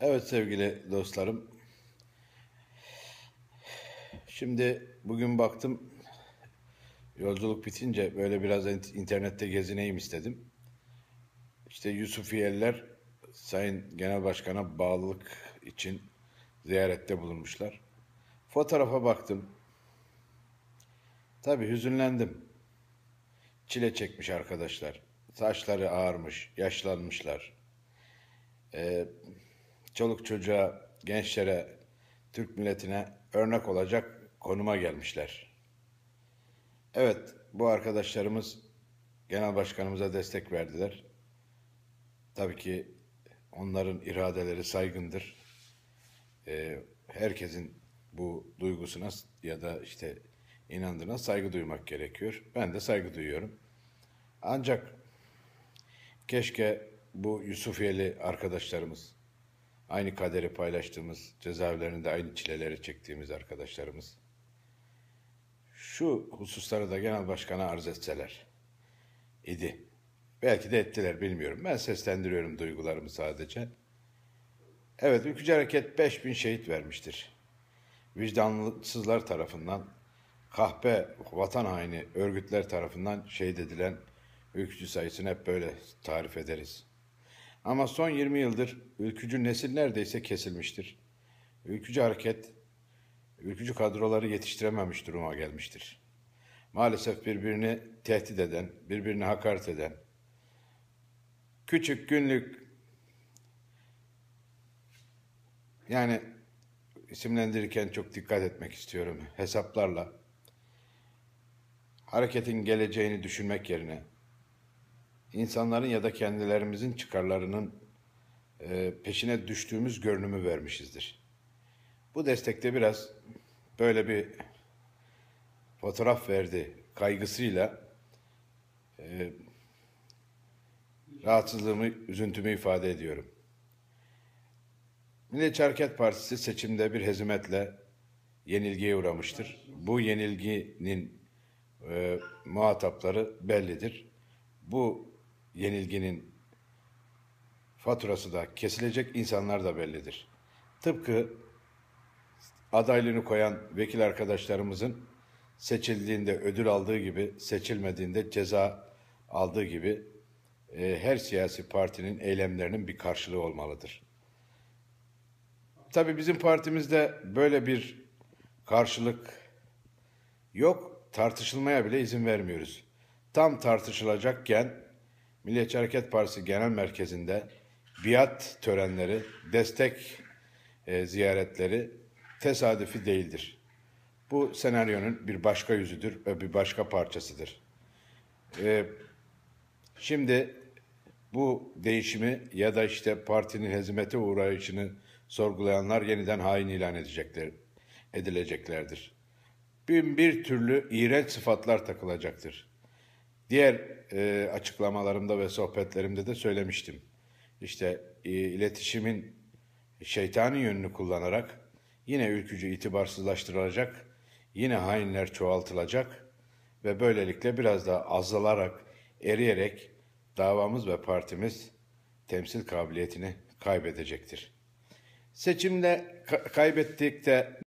Evet sevgili dostlarım. Şimdi bugün baktım yolculuk bitince böyle biraz internette gezineyim istedim. İşte Yusufiyeliler Sayın Genel Başkan'a bağlılık için ziyarette bulunmuşlar. Fotoğrafa baktım. Tabi hüzünlendim. Çile çekmiş arkadaşlar. Saçları ağarmış, yaşlanmışlar. Ee, çoluk çocuğa, gençlere, Türk milletine örnek olacak konuma gelmişler. Evet, bu arkadaşlarımız genel başkanımıza destek verdiler. Tabii ki onların iradeleri saygındır. Ee, herkesin bu duygusuna ya da işte inandığına saygı duymak gerekiyor. Ben de saygı duyuyorum. Ancak keşke bu Yusufiyeli arkadaşlarımız Aynı kaderi paylaştığımız, cezaevlerinde aynı çileleri çektiğimiz arkadaşlarımız. Şu hususları da genel başkana arz etseler idi. Belki de ettiler bilmiyorum. Ben seslendiriyorum duygularımı sadece. Evet Ülkücü Hareket 5000 şehit vermiştir. Vicdansızlar tarafından, kahpe vatan haini örgütler tarafından şehit edilen ülkücü sayısını hep böyle tarif ederiz. Ama son 20 yıldır ülkücü nesil neredeyse kesilmiştir. Ülkücü hareket, ülkücü kadroları yetiştirememiş duruma gelmiştir. Maalesef birbirini tehdit eden, birbirini hakaret eden, küçük günlük yani isimlendirirken çok dikkat etmek istiyorum hesaplarla hareketin geleceğini düşünmek yerine insanların ya da kendilerimizin çıkarlarının e, peşine düştüğümüz görünümü vermişizdir. Bu destekte biraz böyle bir fotoğraf verdi kaygısıyla e, rahatsızlığımı, üzüntümü ifade ediyorum. Milliyetçi Hareket Partisi seçimde bir hezimetle yenilgiye uğramıştır. Bu yenilginin e, muhatapları bellidir. Bu yenilginin faturası da kesilecek insanlar da bellidir. Tıpkı adaylığını koyan vekil arkadaşlarımızın seçildiğinde ödül aldığı gibi seçilmediğinde ceza aldığı gibi e, her siyasi partinin eylemlerinin bir karşılığı olmalıdır. Tabii bizim partimizde böyle bir karşılık yok. Tartışılmaya bile izin vermiyoruz. Tam tartışılacakken Milliyetçi Hareket Partisi Genel Merkezi'nde biat törenleri, destek e, ziyaretleri tesadüfi değildir. Bu senaryonun bir başka yüzüdür ve bir başka parçasıdır. E, şimdi bu değişimi ya da işte partinin hezimete uğrayışını sorgulayanlar yeniden hain ilan edecekler, edileceklerdir. Bin bir türlü iğrenç sıfatlar takılacaktır. Diğer e, açıklamalarımda ve sohbetlerimde de söylemiştim. İşte e, iletişimin şeytani yönünü kullanarak yine ülkücü itibarsızlaştırılacak, yine hainler çoğaltılacak ve böylelikle biraz da azalarak, eriyerek davamız ve partimiz temsil kabiliyetini kaybedecektir. Seçimde kaybettik de